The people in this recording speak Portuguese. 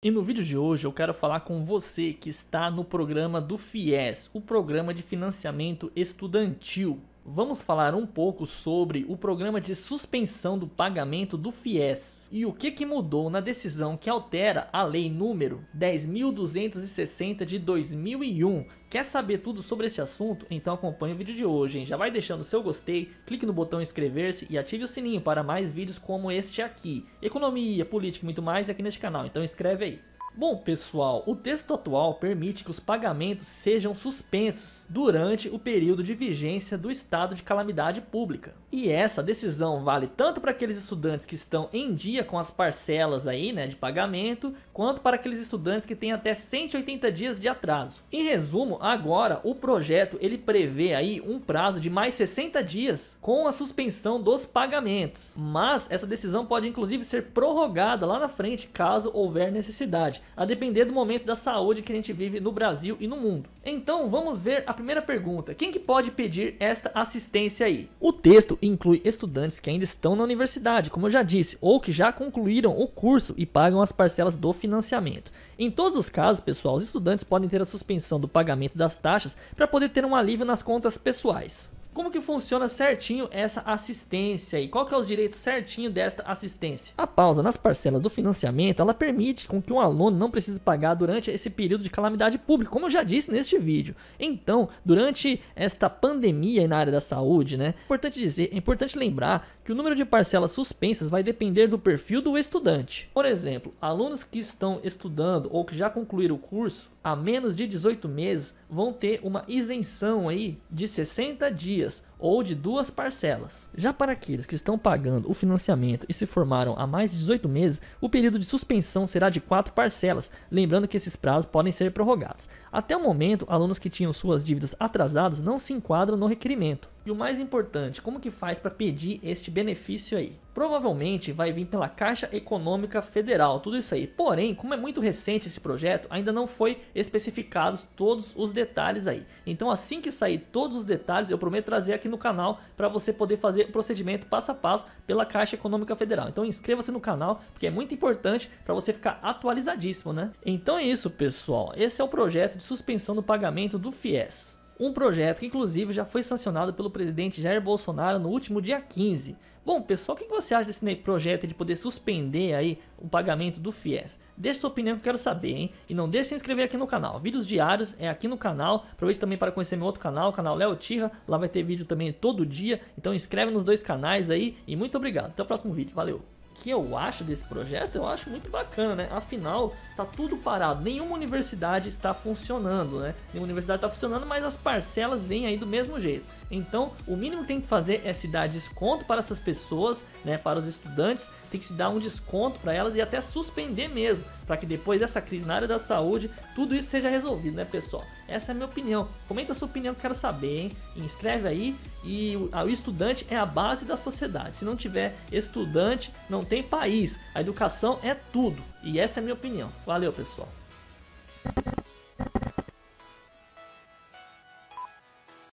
E no vídeo de hoje eu quero falar com você que está no programa do FIES, o Programa de Financiamento Estudantil vamos falar um pouco sobre o programa de suspensão do pagamento do FIES e o que, que mudou na decisão que altera a lei número 10.260 de 2001. Quer saber tudo sobre este assunto? Então acompanhe o vídeo de hoje, hein? Já vai deixando seu gostei, clique no botão inscrever-se e ative o sininho para mais vídeos como este aqui. Economia, política e muito mais aqui neste canal, então inscreve aí. Bom, pessoal, o texto atual permite que os pagamentos sejam suspensos durante o período de vigência do estado de calamidade pública. E essa decisão vale tanto para aqueles estudantes que estão em dia com as parcelas aí, né, de pagamento, quanto para aqueles estudantes que têm até 180 dias de atraso. Em resumo, agora o projeto ele prevê aí um prazo de mais 60 dias com a suspensão dos pagamentos, mas essa decisão pode inclusive ser prorrogada lá na frente caso houver necessidade a depender do momento da saúde que a gente vive no Brasil e no mundo. Então vamos ver a primeira pergunta: quem que pode pedir esta assistência aí? O texto inclui estudantes que ainda estão na universidade, como eu já disse, ou que já concluíram o curso e pagam as parcelas do financiamento. Em todos os casos, pessoal, os estudantes podem ter a suspensão do pagamento das taxas para poder ter um alívio nas contas pessoais como que funciona certinho essa assistência e qual que é os direitos certinho desta assistência. A pausa nas parcelas do financiamento, ela permite com que um aluno não precise pagar durante esse período de calamidade pública, como eu já disse neste vídeo. Então, durante esta pandemia na área da saúde, né, é importante dizer, é importante lembrar que o número de parcelas suspensas vai depender do perfil do estudante. Por exemplo, alunos que estão estudando ou que já concluíram o curso há menos de 18 meses vão ter uma isenção aí de 60 dias ou de duas parcelas. Já para aqueles que estão pagando o financiamento e se formaram há mais de 18 meses, o período de suspensão será de quatro parcelas, lembrando que esses prazos podem ser prorrogados. Até o momento, alunos que tinham suas dívidas atrasadas não se enquadram no requerimento. E o mais importante, como que faz para pedir este benefício aí? Provavelmente vai vir pela Caixa Econômica Federal, tudo isso aí. Porém, como é muito recente esse projeto, ainda não foi especificados todos os detalhes aí. Então, assim que sair todos os detalhes, eu prometo trazer aqui no canal para você poder fazer o procedimento passo a passo pela Caixa Econômica Federal. Então, inscreva-se no canal, porque é muito importante para você ficar atualizadíssimo, né? Então é isso, pessoal. Esse é o projeto de suspensão do pagamento do FIES. Um projeto que, inclusive, já foi sancionado pelo presidente Jair Bolsonaro no último dia 15. Bom, pessoal, o que você acha desse projeto de poder suspender aí o pagamento do FIES? Deixe sua opinião que eu quero saber, hein? E não deixe de se inscrever aqui no canal. Vídeos diários é aqui no canal. Aproveite também para conhecer meu outro canal, o canal Léo Tirra. Lá vai ter vídeo também todo dia. Então inscreve nos dois canais aí e muito obrigado. Até o próximo vídeo. Valeu! que eu acho desse projeto, eu acho muito bacana, né? Afinal, tá tudo parado, nenhuma universidade está funcionando, né? Nenhuma universidade está funcionando, mas as parcelas vêm aí do mesmo jeito. Então, o mínimo que tem que fazer é se dar desconto para essas pessoas, né? Para os estudantes, tem que se dar um desconto para elas e até suspender mesmo, para que depois dessa crise na área da saúde, tudo isso seja resolvido, né, pessoal? Essa é a minha opinião. Comenta a sua opinião que eu quero saber, hein? Inscreve aí e o estudante é a base da sociedade. Se não tiver estudante, não tem país. A educação é tudo. E essa é a minha opinião. Valeu, pessoal.